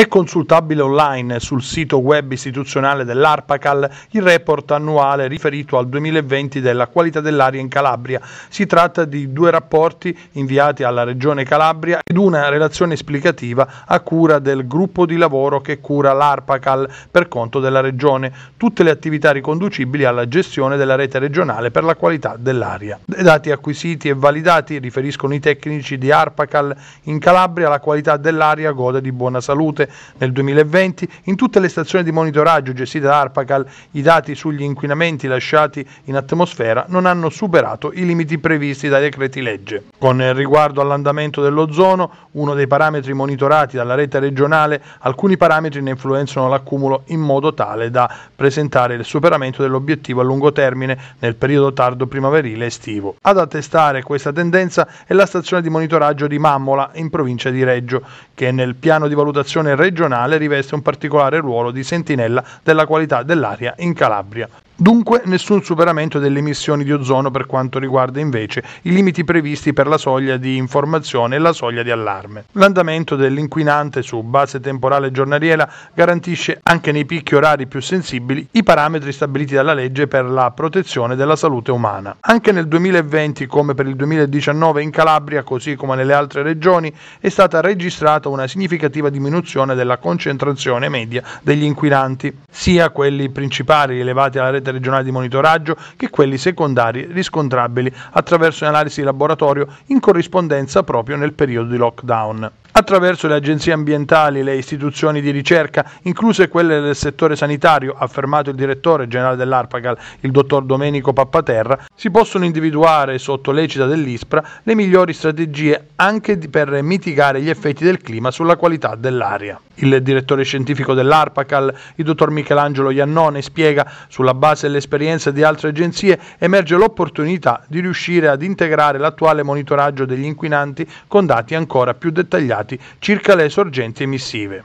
È consultabile online sul sito web istituzionale dell'ARPACAL il report annuale riferito al 2020 della qualità dell'aria in Calabria. Si tratta di due rapporti inviati alla Regione Calabria ed una relazione esplicativa a cura del gruppo di lavoro che cura l'ARPACAL per conto della Regione, tutte le attività riconducibili alla gestione della rete regionale per la qualità dell'aria. I dati acquisiti e validati, riferiscono i tecnici di ARPACAL, in Calabria la qualità dell'aria gode di buona salute nel 2020, in tutte le stazioni di monitoraggio gestite da Arpacal i dati sugli inquinamenti lasciati in atmosfera non hanno superato i limiti previsti dai decreti legge. Con riguardo all'andamento dell'ozono, uno dei parametri monitorati dalla rete regionale, alcuni parametri ne influenzano l'accumulo in modo tale da presentare il superamento dell'obiettivo a lungo termine nel periodo tardo primaverile estivo. Ad attestare questa tendenza è la stazione di monitoraggio di Mammola in provincia di Reggio, che nel piano di valutazione regionale riveste un particolare ruolo di sentinella della qualità dell'aria in Calabria. Dunque nessun superamento delle emissioni di ozono per quanto riguarda invece i limiti previsti per la soglia di informazione e la soglia di allarme. L'andamento dell'inquinante su base temporale giornaliera garantisce anche nei picchi orari più sensibili i parametri stabiliti dalla legge per la protezione della salute umana. Anche nel 2020 come per il 2019 in Calabria, così come nelle altre regioni, è stata registrata una significativa diminuzione della concentrazione media degli inquinanti, sia quelli principali rilevati alla rete comitati regionali di monitoraggio che quelli secondari riscontrabili attraverso analisi di laboratorio in corrispondenza proprio nel periodo di lockdown. Attraverso le agenzie ambientali, e le istituzioni di ricerca, incluse quelle del settore sanitario, ha affermato il direttore generale dell'Arpagal, il dottor Domenico Pappaterra, si possono individuare sotto l'ecida dell'ISPRA le migliori strategie anche per mitigare gli effetti del clima sulla qualità dell'aria. Il direttore scientifico dell'ARPACAL, il dottor Michelangelo Iannone, spiega sulla base dell'esperienza di altre agenzie emerge l'opportunità di riuscire ad integrare l'attuale monitoraggio degli inquinanti con dati ancora più dettagliati circa le sorgenti emissive.